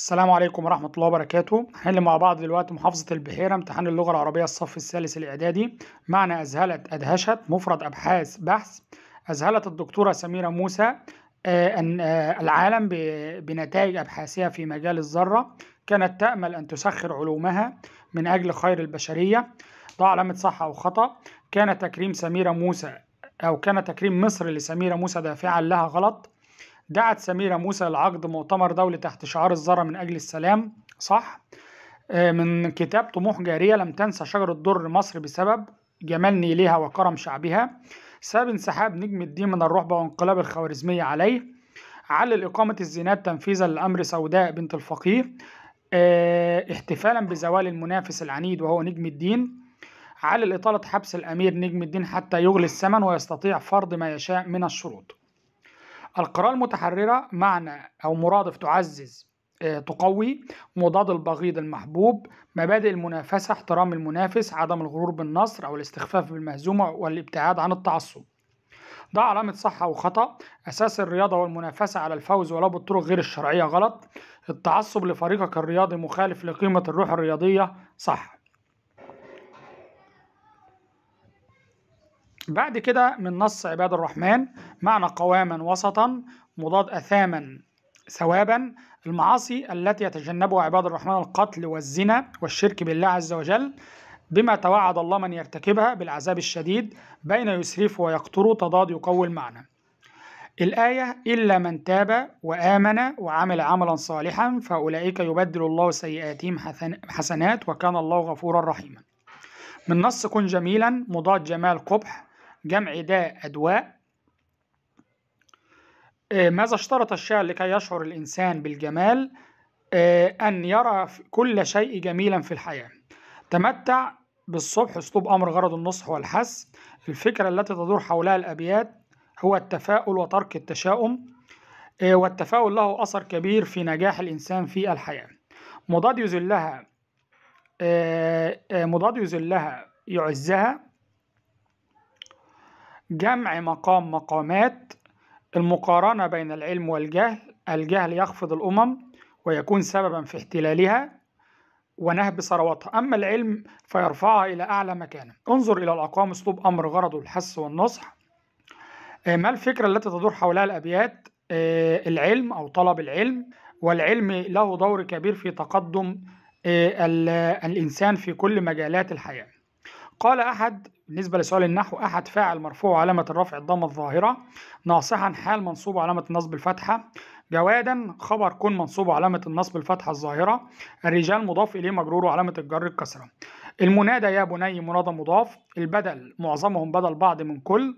السلام عليكم ورحمة الله وبركاته هنحل مع بعض دلوقتي محافظة البحيرة امتحان اللغة العربية الصف الثالث الإعدادي معنى أذهلت أدهشت مفرد أبحاث بحث أذهلت الدكتورة سميرة موسى آه، أن آه، العالم بنتائج أبحاثها في مجال الذرة كانت تأمل أن تسخر علومها من أجل خير البشرية ضع علامة صح أو خطأ كان تكريم سميرة موسى أو كان تكريم مصر لسميرة موسى دافعا لها غلط دعت سميرة موسى لعقد مؤتمر دولي تحت شعار الذرة من أجل السلام صح آه، من كتاب طموح جارية لم تنسى شجرة الدر مصر بسبب جمال نيلها وكرم شعبها سبب انسحاب نجم الدين من الرحبة وانقلاب الخوارزمية عليه علل إقامة الزينات تنفيذا لأمر سوداء بنت الفقيه اه احتفالا بزوال المنافس العنيد وهو نجم الدين علل إطالة حبس الأمير نجم الدين حتى يغلي الثمن ويستطيع فرض ما يشاء من الشروط القراءة المتحررة معنى أو مرادف تعزز آه، تقوي مضاد البغيض المحبوب مبادئ المنافسة احترام المنافس عدم الغرور بالنصر أو الاستخفاف بالمهزومة والابتعاد عن التعصب ده علامة صح أو خطأ أساس الرياضة والمنافسة على الفوز ولو بالطرق غير الشرعية غلط التعصب لفريقك الرياضي مخالف لقيمة الروح الرياضية صح بعد كده من نص عباد الرحمن معنى قواما وسطا مضاد أثاما ثوابا المعاصي التي يتجنبها عباد الرحمن القتل والزنا والشرك بالله عز وجل بما توعد الله من يرتكبها بالعذاب الشديد بين يسرف ويقتر تضاد يقوي المعنى الآية إلا من تاب وآمن وعمل عملا صالحا فأولئك يبدل الله سيئاتهم حسنات وكان الله غفورا رحيما من نص كن جميلا مضاد جمال قبح جمع داء أدواء آه، ماذا اشترط الشعر لكي يشعر الإنسان بالجمال؟ آه، أن يرى كل شيء جميلا في الحياة تمتع بالصبح أسلوب أمر غرض النصح والحس الفكرة التي تدور حولها الأبيات هو التفاؤل وترك التشاؤم آه، والتفاؤل له أثر كبير في نجاح الإنسان في الحياة مضاد يذلها مضاد يذلها يعزها جمع مقام مقامات المقارنة بين العلم والجهل الجهل يخفض الأمم ويكون سببا في احتلالها ونهب ثرواتها أما العلم فيرفعها إلى أعلى مكانة انظر إلى الأقوام أسلوب أمر غرضه الحث والنصح آه، ما الفكرة التي تدور حولها الأبيات آه، العلم أو طلب العلم والعلم له دور كبير في تقدم آه، الإنسان في كل مجالات الحياة قال أحد بالنسبة لسؤال النحو أحد فاعل مرفوع علامة الرفع الضمة الظاهرة ناصحا حال منصوب علامة النصب الفتحة جوادا خبر كن منصوب علامة النصب الفتحة الظاهرة الرجال مضاف إليه مجرور علامة الجر الكسرة المنادى يا بني منادى مضاف البدل معظمهم بدل بعض من كل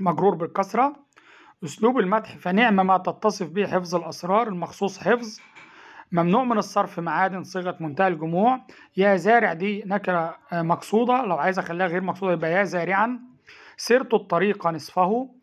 مجرور بالكسرة أسلوب المدح فنعم ما تتصف به حفظ الأسرار المخصوص حفظ ممنوع من الصرف معادن صيغه منتهى الجموع يا زارع دي نكره آه، مقصوده لو عايز اخليها غير مقصوده يبقى يا زارعا سرت الطريق نصفه